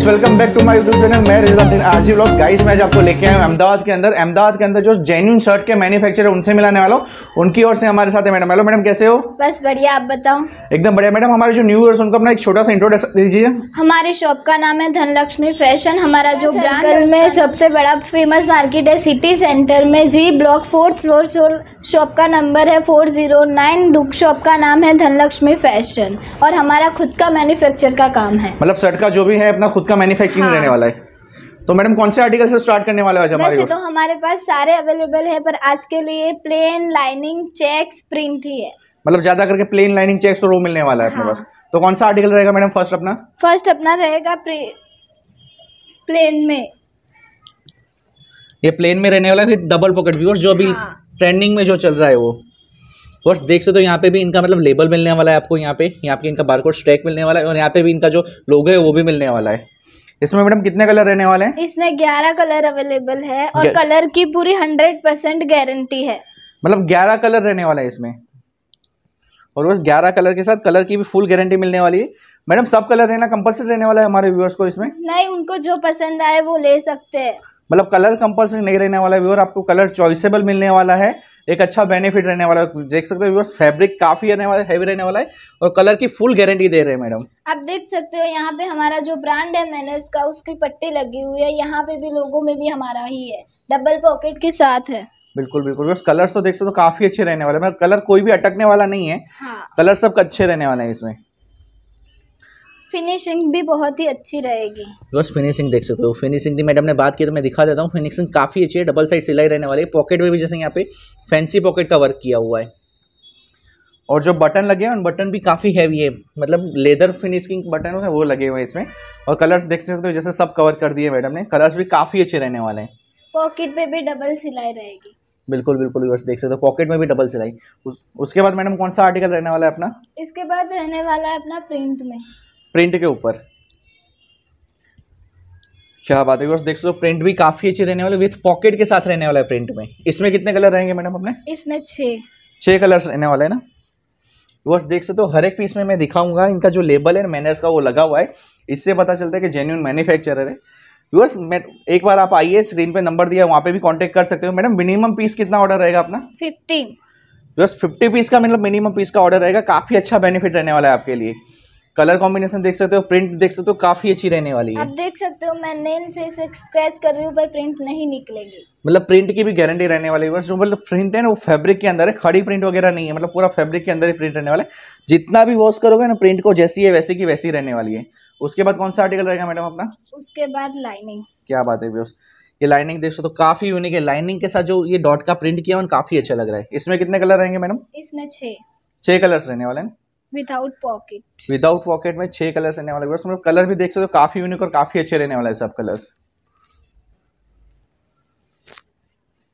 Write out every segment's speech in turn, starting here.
Guys welcome back to my YouTube channel मैं Rizauddin RG blogs guys मैं आज आपको लेके आया हूँ अहमदाबाद के अंदर अहमदाबाद के अंदर जो जेन्यून शर्ट के मैन्युफैक्चरर उनसे मिलाने वाला हूँ उनकी ओर से हमारे साथ है मैडम हेलो मैडम कैसे हो बस बढ़िया आप बताओ एकदम बढ़िया मैडम हमारे जो न्यूअर्स उनको अपना एक छोटा सा इंट्रोडक्शन दीजिए हमारे शॉप का नाम है धनलक्ष्मी फैशन हमारा जो ब्रांड हाँ, में सबसे बड़ा फेमस मार्केट है सिटी सेंटर में G block fourth floor shop का नंबर है फोर जीरो नाइन दुख शॉप का नाम है धनलक्ष्मी फैशन और हमारा खुद का मैन्युफैक्चर का काम है मतलब शर्ट का जो भी है अपना खुद का मैन्युफैक्चरिंग हाँ। रहने वाला है तो मैडम कौन से आर्टिकल से स्टार्ट करने वाले आज हमारे तो हमारे पास सारे अवेलेबल है पर आज के लिए प्लेन लाइनिंग चेक प्रिंट ही है मतलब ज्यादा करके प्लेन लाइनिंग चेक और वो मिलने वाला है अपने हाँ। पास तो कौन सा आर्टिकल रहेगा मैडम फर्स्ट अपना फर्स्ट अपना रहेगा प्लेन में ये प्लेन में रहने वाला है फिर डबल पॉकेट व्यूअर्स जो अभी हाँ। ट्रेंडिंग में जो चल रहा है वो वर्ष देख सकते हो तो यहाँ पे भी इनका मतलब लेबल मिलने वाला है आपको यहाँ पे यहाँ पे इनका बारकोड स्ट्रैक मिलने वाला है और यहाँ पे भी इनका जो लोग है वो भी मिलने वाला है इसमें मैडम कितने कलर रहने वाले हैं इसमें ग्यारह कलर अवेलेबल है और कलर की पूरी हंड्रेड परसेंट गारंटी है मतलब ग्यारह कलर रहने वाला है इसमें और बस ग्यारह कलर के साथ कलर की भी फुल गारंटी मिलने वाली है मैडम सब कलर रहना कंपल्सरी रहने वाला है हमारे व्यूअर्स को इसमें नहीं उनको जो पसंद आए वो ले सकते हैं मतलब कलर कंपल्सरी नहीं रहने वाला है व्यूअर आपको कलर चॉइसेबल मिलने वाला है एक अच्छा बेनिफिट रहने वाला है देख सकते हो व्यूअर्स फैब्रिक काफी रहने वाला है हैवी रहने वाला है और कलर की फुल गारंटी दे रहे हैं मैडम आप देख सकते हो यहाँ पे हमारा जो ब्रांड है मैनर्स का उसकी पट्टी लगी हुई है यहाँ पे भी लोगों में भी हमारा ही है डबल पॉकेट के साथ है बिल्कुल बिल्कुल बस कलर्स तो देख सकते हो काफी अच्छे रहने वाले मतलब कलर कोई भी अटकने वाला नहीं है हाँ। कलर सब अच्छे रहने वाले हैं इसमें फिनिशिंग भी बहुत ही अच्छी रहेगी बस फिनिशिंग देख सकते हो फिनिशिंग की मैडम ने बात की तो मैं दिखा देता हूँ फिनिशिंग काफ़ी अच्छी है डबल साइड सिलाई रहने वाली है पॉकेट में भी जैसे यहाँ पे फैंसी पॉकेट का वर्क किया हुआ है और जो बटन लगे हैं उन बटन भी काफ़ी हैवी है मतलब लेदर फिनिशिंग बटन होते हैं वो लगे हुए हैं इसमें और कलर्स देख सकते हो जैसे सब कवर कर दिए मैडम ने कलर्स भी काफ़ी अच्छे रहने वाले हैं पॉकेट में भी डबल सिलाई रहेगी बिल्कुल बिल्कुल व्यूअर्स देख सकते हो पॉकेट में भी डबल सिलाई उस, उसके बाद मैडम कौन सा आर्टिकल रहने वाला है अपना इसके बाद रहने वाला है अपना प्रिंट में प्रिंट के ऊपर क्या बात है देख सो प्रिंट भी काफी अच्छी रहने वाले विथ पॉकेट के साथ रहने वाला है प्रिंट में इसमें कितने कलर रहेंगे मैडम अपने इसमें छः छः रहने वाले है ना बस देख सकते हो हर एक पीस में मैं दिखाऊंगा इनका जो लेबल है मैनर्स का वो लगा हुआ है इससे पता चलता है कि जेन्यून मैन्युफैक्चरर है व्यूअर्स मैं एक बार आप आइए स्क्रीन पे नंबर दिया वहाँ पे भी कांटेक्ट कर सकते हो मैडम मिनिमम पीस कितना ऑर्डर रहेगा अपना फिफ्टीन व्यूअर्स फिफ्टी पीस का मतलब मिनिमम पीस का ऑर्डर रहेगा काफ़ी अच्छा बेनिफिट रहने वाला है आपके लिए कलर कॉम्बिनेशन देख सकते हो प्रिंट देख सकते हो काफी अच्छी रहने वाली है आप देख सकते हो मैं नेन से इसे स्क्रैच कर रही हूँ पर प्रिंट नहीं निकलेगी मतलब प्रिंट की भी गारंटी रहने वाली है जो मतलब प्रिंट है ना वो फैब्रिक के अंदर है खड़ी प्रिंट वगैरह नहीं है मतलब पूरा फैब्रिक के अंदर ही प्रिंट रहने वाला है जितना भी वॉश करोगे ना प्रिंट को जैसी है वैसी की वैसी रहने वाली है उसके बाद कौन सा आर्टिकल रहेगा मैडम अपना उसके बाद लाइनिंग क्या बात है ये लाइनिंग देख सो तो काफी यूनिक है लाइनिंग के साथ जो ये डॉट का प्रिंट किया काफी अच्छा लग रहा है इसमें कितने कलर रहेंगे मैडम इसमें छह छह कलर्स रहने वाले हैं विदाउट पॉकेट विदाउट पॉकेट में छह कलर्स रहने वाले मतलब कलर भी देख सकते हो काफी यूनिक और काफी अच्छे रहने वाले सब कलर्स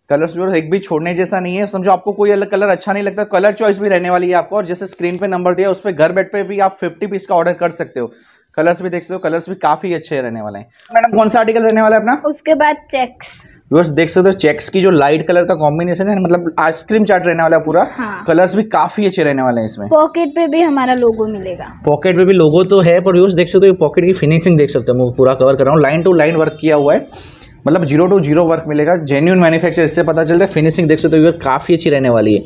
कलर्स जो एक भी छोड़ने जैसा नहीं है समझो आपको कोई अलग कलर अच्छा नहीं लगता कलर चॉइस भी रहने वाली है आपको और जैसे स्क्रीन पे नंबर दिया उस पर घर बैठ पे भी आप 50 पीस का ऑर्डर कर सकते हो कलर्स भी देख सकते हो कलर्स भी काफी अच्छे रहने वाले हैं मैडम कौन सा आर्टिकल रहने वाला है अपना उसके बाद चेक्स व्यूअर्स देख सकते हो चेक्स की जो लाइट कलर का कॉम्बिनेशन है मतलब आइसक्रीम चाट रहने वाला है पूरा हाँ। कलर्स भी काफी अच्छे रहने वाले हैं इसमें पॉकेट पे भी हमारा लोगो मिलेगा पॉकेट पे भी लोगो तो है पर व्यूअर्स देख सकते हो पॉकेट की फिनिशिंग देख सकते हो मैं पूरा कवर कर रहा हूँ लाइन टू लाइन वर्क किया हुआ है मतलब जीरो टू जीरो वर्क मिलेगा जेन्यून मैन्युफैक्चर इससे पता चलता है फिनिशिंग देख सकते हो काफ़ी अच्छी रहने वाली है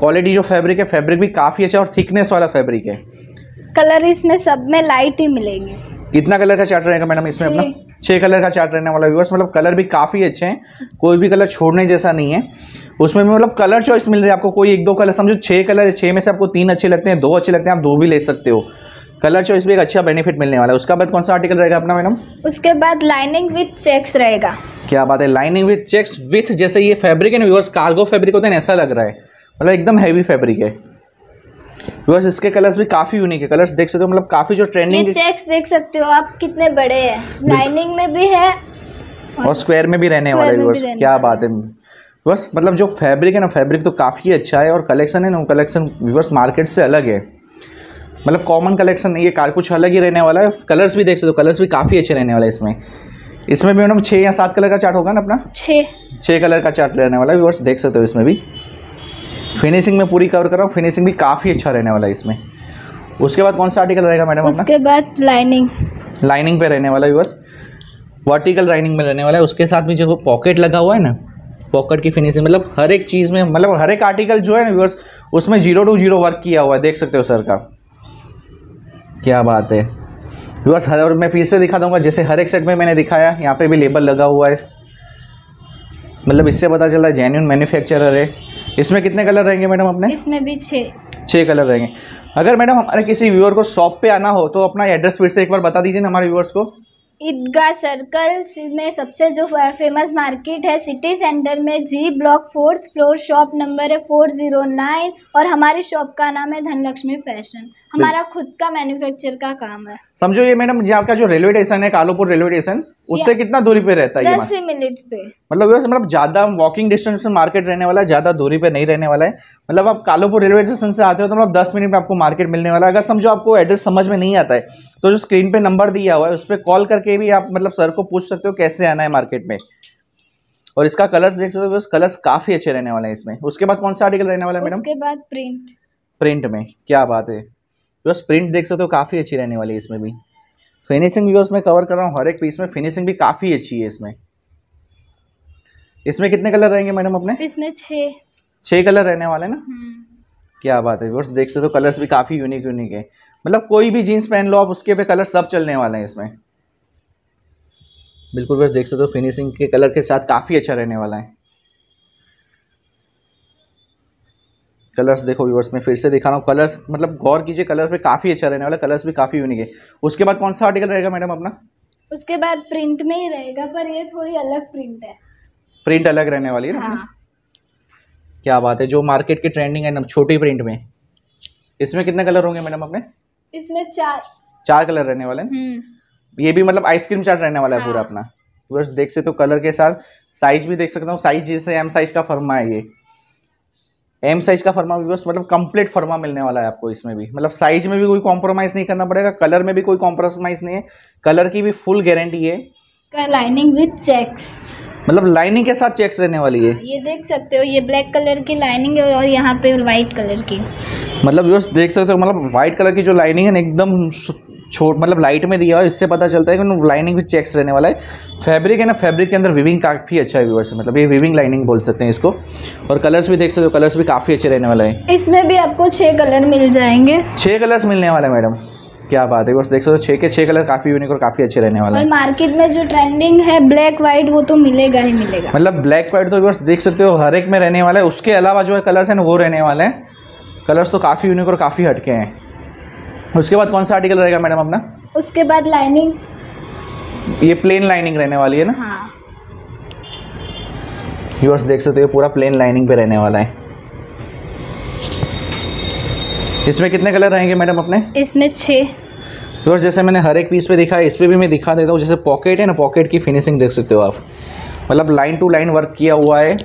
क्वालिटी जो फैब्रिक है फैब्रिक भी काफ़ी अच्छा और थिकनेस वाला फैब्रिक है कलर इसमें सब में लाइट ही मिलेंगे कितना कलर का चार्ट रहेगा मैडम इसमें अपना छः कलर का चार्ट रहने वाला व्यूवर्स मतलब कलर भी काफ़ी अच्छे हैं कोई भी कलर छोड़ने जैसा नहीं है उसमें भी मतलब कलर चॉइस मिल रही है आपको कोई एक दो कलर समझो छः कलर है छः में से आपको तीन अच्छे लगते हैं दो अच्छे लगते हैं आप दो भी ले सकते हो कलर चॉइस भी एक अच्छा बेनिफिट मिलने वाला है उसका बाद कौन सा आर्टिकल रहेगा अपना मैडम उसके बाद लाइनिंग विथ चेक्स रहेगा क्या बात है लाइनिंग विथ चेक्स विथ जैसे ये फैब्रिक है ना व्यूवर्स कार्गो फैब्रिक होते हैं ऐसा लग रहा है मतलब एकदम हैवी फैब्रिक है बिकॉज इसके कलर्स भी काफ़ी यूनिक है कलर्स देख सकते हो मतलब काफ़ी जो ट्रेंडिंग चेक्स देख सकते हो आप कितने बड़े हैं लाइनिंग में भी है और स्क्वायर में भी रहने वाले भी व्यूअर्स क्या बात है बस मतलब जो फैब्रिक है ना फैब्रिक तो काफ़ी अच्छा है और कलेक्शन है ना वो कलेक्शन व्यूअर्स मार्केट से अलग है मतलब कॉमन कलेक्शन नहीं है कार कुछ अलग ही रहने वाला है कलर्स भी देख सकते हो कलर्स भी काफ़ी अच्छे रहने वाले इसमें इसमें भी मैडम छः या सात कलर का चार्ट होगा ना अपना छः छः कलर का चार्ट रहने वाला है व्यूअर्स देख सकते हो इसमें भी फिनिशिंग में पूरी कवर कर रहा हूँ फिनिशिंग भी काफ़ी अच्छा रहने वाला है इसमें उसके बाद कौन सा आर्टिकल रहेगा मैडम उसके बाद लाइनिंग लाइनिंग पे रहने वाला व्यूअर्स वर्टिकल लाइनिंग में रहने वाला है उसके साथ भी जो पॉकेट लगा हुआ है ना पॉकेट की फिनिशिंग मतलब हर एक चीज़ में मतलब हर एक आर्टिकल जो है ना व्यूअर्स उसमें जीरो टू जीरो वर्क किया हुआ है देख सकते हो सर का क्या बात है व्यूअर्स हर और मैं फिर से दिखा दूंगा जैसे हर एक सेट में मैंने दिखाया यहाँ पे भी लेबल लगा हुआ है मतलब इससे पता चलता है जेन्यून मैन्युफैक्चरर है इसमें कितने कलर रहेंगे मैडम अपने इसमें भी छः छह कलर रहेंगे अगर मैडम हमारे किसी व्यूअर को शॉप पे आना हो तो अपना एड्रेस फिर से एक बार बता दीजिए हमारे व्यूअर्स को ईदगाह सर्कल में सबसे जो फेमस मार्केट है सिटी सेंटर में G block fourth floor shop number है फोर जीरो नाइन और हमारी शॉप का नाम है धनलक्ष्मी फैशन हमारा खुद का मैन्युफैक्चर का काम है समझो ये मैडम जी आपका जो रेलवे स्टेशन है कालोपुर रेलवे स्टेशन उससे कितना दूरी पे रहता है दस मिनट्स पे मतलब मतलब ज्यादा वॉकिंग डिस्टेंस में मार्केट रहने वाला है ज्यादा दूरी पे नहीं रहने वाला है मतलब आप कालोपुर रेलवे स्टेशन से आते हो तो मतलब दस मिनट में आपको मार्केट मिलने वाला है अगर समझो आपको एड्रेस समझ में नहीं आता है तो जो स्क्रीन पे नंबर दिया हुआ है उस पर कॉल करके भी आप मतलब सर को पूछ सकते हो कैसे आना है मार्केट में और इसका कलर्स देख सकते हो कलर्स काफी अच्छे रहने वाले हैं इसमें उसके बाद कौन सा आर्टिकल रहने वाला है मैडम उसके बाद प्रिंट प्रिंट में क्या बात है बस प्रिंट देख सकते हो काफी अच्छी रहने वाली है इसमें भी फिनिशिंग व्यूअर्स उसमें कवर कर रहा हूँ हर एक पीस में फिनिशिंग भी काफ़ी अच्छी है इसमें इसमें कितने कलर रहेंगे मैडम अपने इसमें छः कलर रहने वाले ना हम्म। क्या बात है व्यूअर्स देख सकते हो तो कलर्स भी काफ़ी यूनिक यूनिक है मतलब कोई भी जीन्स पहन लो आप उसके पे कलर सब चलने वाले हैं इसमें बिल्कुल व्यूअर्स देख सकते हो तो फिनिशिंग के कलर के साथ काफ़ी अच्छा रहने वाला है कलर्स देखो व्यूवर्स में फिर से दिखा रहा हूँ कलर्स मतलब गौर कीजिए कलर पे काफ़ी अच्छा रहने वाला कलर्स भी काफ़ी यूनिक है उसके बाद कौन सा आर्टिकल रहेगा मैडम अपना उसके बाद प्रिंट में ही रहेगा पर ये थोड़ी अलग प्रिंट है प्रिंट अलग रहने वाली है हाँ। क्या बात है जो मार्केट की ट्रेंडिंग है ना छोटी प्रिंट में इसमें कितने कलर होंगे मैडम अपने इसमें चार चार कलर रहने वाले हम्म। ये भी मतलब आइसक्रीम चार्ट रहने वाला है पूरा हाँ। अपना देख से तो कलर के साथ साइज भी देख सकता हूँ साइज जिससे एम साइज का फर्मा है ये एम साइज का फर्मा व्यूवर्स मतलब कंप्लीट फर्मा मिलने वाला है आपको इसमें भी मतलब साइज में भी कोई कॉम्प्रोमाइज नहीं करना पड़ेगा कलर में भी कोई कॉम्प्रोमाइज नहीं है कलर की भी फुल गारंटी है लाइनिंग विथ चेक्स मतलब लाइनिंग के साथ चेक्स रहने वाली है हाँ, ये देख सकते हो ये ब्लैक कलर की लाइनिंग है और यहाँ पे व्हाइट कलर की मतलब व्यूअर्स देख सकते हो मतलब व्हाइट कलर की जो लाइनिंग है ना एकदम छोट मतलब लाइट में दिया और इससे पता चलता है कि लाइनिंग भी चेक्स रहने वाला है फैब्रिक है ना फैब्रिक के अंदर विविंग काफ़ी अच्छा है व्यूवर्स मतलब ये विविंग लाइनिंग बोल सकते हैं इसको और कलर्स भी देख सकते हो कलर्स भी काफ़ी अच्छे रहने वाला है इसमें भी आपको छह कलर मिल जाएंगे छह कलर्स मिलने वाला है मैडम क्या बात है बस देख सकते हो छः के छः कलर काफ़ी यूनिक और काफ़ी अच्छे रहने वाले हैं मार्केट में जो ट्रेंडिंग है ब्लैक व्हाइट वो तो मिलेगा ही मिलेगा मतलब ब्लैक व्हाइट तो बस देख सकते हो हर एक में रहने वाला है उसके अलावा जो है कलर्स हैं वो रहने वाले हैं कलर्स तो काफ़ी यूनिक और काफ़ी हटके हैं उसके बाद कौन सा आर्टिकल रहेगा मैडम अपना उसके बाद लाइनिंग ये प्लेन लाइनिंग रहने वाली है ना हाँ यूर्स देख सकते हो पूरा प्लेन लाइनिंग पे रहने वाला है इसमें कितने कलर रहेंगे मैडम अपने इसमें छः यूर्स जैसे मैंने हर एक पीस पे दिखा है इस पर भी मैं दिखा देता हूँ जैसे पॉकेट है ना पॉकेट की फिनिशिंग देख सकते हो आप मतलब लाइन टू लाइन वर्क किया हुआ है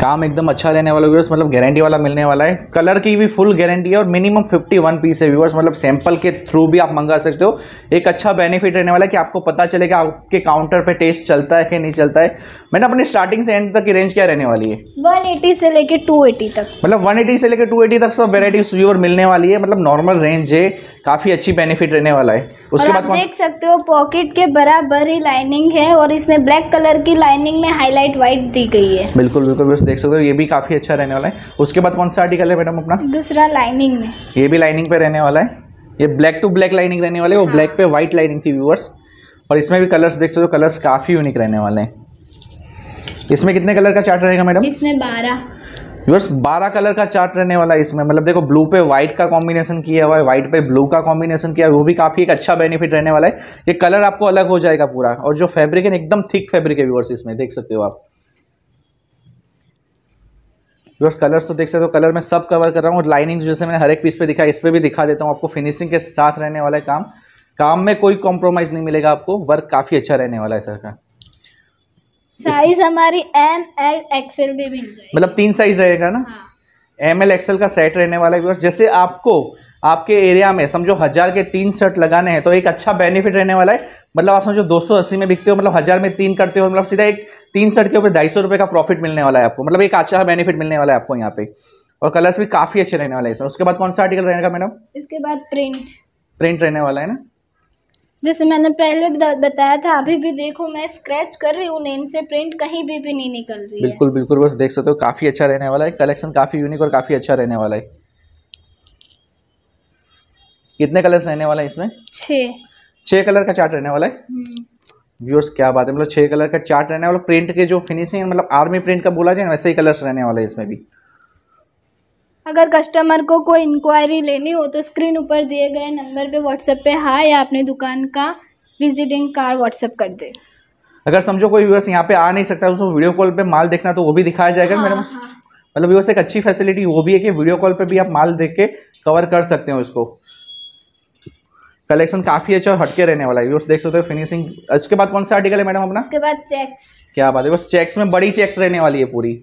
काम एकदम अच्छा रहने वाला व्यवर्स मतलब गारंटी वाला मिलने वाला है कलर की भी फुल गारंटी है और मिनिमम 51 पीस है व्यवर्स मतलब सैंपल के थ्रू भी आप मंगा सकते हो एक अच्छा बेनिफिट रहने वाला है कि आपको पता कि आपके काउंटर पर टेस्ट चलता है कि नहीं चलता है मैंने अपने स्टार्टिंग से एंड तक की रेंज क्या रहने वाली है वन से लेकर टू तक मतलब वन से लेकर टू तक सब वेराइटीज व्यूअर मिलने वाली है मतलब नॉर्मल रेंज है काफ़ी अच्छी बेनिफिट रहने वाला है उसके बाद देख सकते हो पॉकेट के बराबर ही लाइनिंग है और इसमें ब्लैक कलर की लाइनिंग में हाईलाइट व्हाइट दी गई है बिल्कुल बिल्कुल देख सकते हो ये भी काफ़ी अच्छा रहने वाला है उसके बाद कौन सा आर्टिकल है मैडम अपना दूसरा लाइनिंग में ये भी लाइनिंग पे रहने वाला है ये ब्लैक टू ब्लैक लाइनिंग रहने वाले है और ब्लैक हाँ। पे व्हाइट लाइनिंग थी व्यूअर्स और इसमें भी कलर्स देख सकते हो कलर्स काफ़ी यूनिक रहने वाले हैं इसमें कितने कलर का चार्ट रहेगा मैडम इसमें बारह व्यूअर्स बारह कलर का चार्ट रहने वाला है इसमें मतलब देखो ब्लू पे व्हाइट का कॉम्बिनेशन किया हुआ है व्हाइट पे ब्लू का कॉम्बिनेशन किया वो भी काफ़ी एक अच्छा बेनिफिट रहने वाला है ये कलर आपको अलग हो जाएगा पूरा और जो फैब्रिक है एकदम थिक फैब्रिक है व्यूअर्स इसमें देख सकते हो आप बिकॉज कलर्स तो देख सकते हो कलर तो मैं सब कवर कर रहा हूँ और लाइनिंग जैसे मैंने हर एक पीस पे दिखा इस पर भी दिखा देता हूँ आपको फिनिशिंग के साथ रहने वाला है काम काम में कोई कॉम्प्रोमाइज़ नहीं मिलेगा आपको वर्क काफ़ी अच्छा रहने वाला है सर का साइज हमारी एम एल एक्सएल भी मिल जाएगी मतलब तीन साइज रहेगा ना हाँ। एम एल एक्सेल का सेट रहने वाला है जैसे आपको आपके एरिया में समझो हज़ार के तीन शर्ट लगाने हैं तो एक अच्छा बेनिफिट रहने वाला है मतलब आप समझो अस्सी में बिकते हो मतलब हज़ार में तीन करते हो मतलब सीधा एक तीन शर्ट के ऊपर ढाई सौ रुपये का प्रॉफिट मिलने वाला है आपको मतलब एक अच्छा बेनिफिट मिलने वाला है आपको यहाँ पे और कलर्स भी काफ़ी अच्छे रहने वाले हैं इसमें उसके बाद कौन सा आर्टिकल रहेगा मैडम इसके बाद प्रिंट प्रिंट रहने वाला है ना जैसे मैंने पहले बताया था अभी भी देखो मैं स्क्रैच कर रही हूँ नेन से प्रिंट कहीं भी भी नहीं निकल रही बिल्कुल है। बिल्कुल बस देख सकते हो काफ़ी अच्छा रहने वाला है कलेक्शन काफ़ी यूनिक और काफ़ी अच्छा रहने वाला है कितने कलर्स रहने वाला है इसमें छः छः कलर का चार्ट रहने वाला है व्यूअर्स क्या बात है मतलब छह कलर का चार्ट रहने वाला प्रिंट के जो फिनिशिंग मतलब आर्मी प्रिंट का बोला जाए वैसे ही कलर्स रहने वाला है इसमें भी अगर कस्टमर को कोई इंक्वायरी लेनी हो तो स्क्रीन ऊपर दिए गए नंबर पे व्हाट्सएप पे हाँ या अपने दुकान का विजिटिंग कार्ड व्हाट्सएप कर दे अगर समझो कोई व्यूअर्स यहाँ पे आ नहीं सकता उसको वीडियो कॉल पे माल देखना तो वो भी दिखाया जाएगा हाँ, मैडम हाँ। मतलब व्यूअर्स एक अच्छी फैसिलिटी वो भी है कि वीडियो कॉल पर भी आप माल देख के कवर कर सकते हो उसको कलेक्शन काफी अच्छा और हटके रहने वाला है व्यूअर्स देख सकते हो फिनिशिंग इसके बाद कौन सा आर्टिकल है मैडम अपना उसके बाद चेक्स क्या बात है बस चेक्स में बड़ी चेक्स रहने वाली है पूरी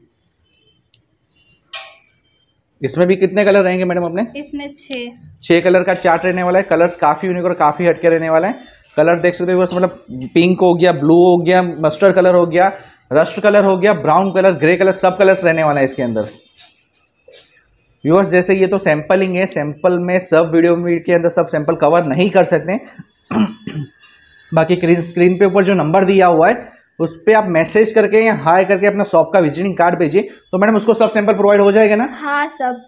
इसमें भी कितने कलर रहेंगे मैडम अपने इसमें छह छः कलर का चार्ट रहने वाला है कलर्स काफ़ी यूनिक और काफ़ी हटके रहने वाला है कलर देख सकते हो बस मतलब पिंक हो गया ब्लू हो गया मस्टर्ड कलर हो गया रस्ट कलर हो गया ब्राउन कलर ग्रे कलर सब कलर्स रहने वाला है इसके अंदर व्यूअर्स जैसे ये तो सैंपलिंग है सैंपल में सब वीडियो में के अंदर सब सैंपल कवर नहीं कर सकते बाकी स्क्रीन पे ऊपर जो नंबर दिया हुआ है उस पर आप मैसेज करके या हाई करके अपना शॉप का विजिटिंग कार्ड भेजिए तो मैडम उसको सब सैंपल प्रोवाइड हो जाएगा ना हाँ सब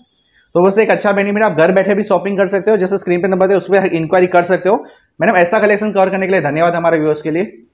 तो वैसे एक अच्छा बेनिफिट आप घर बैठे भी शॉपिंग कर सकते हो जैसे स्क्रीन पे नंबर है उस पर इंक्वायरी कर सकते हो मैडम ऐसा कलेक्शन कवर करने के लिए धन्यवाद हमारे व्यूअर्स के लिए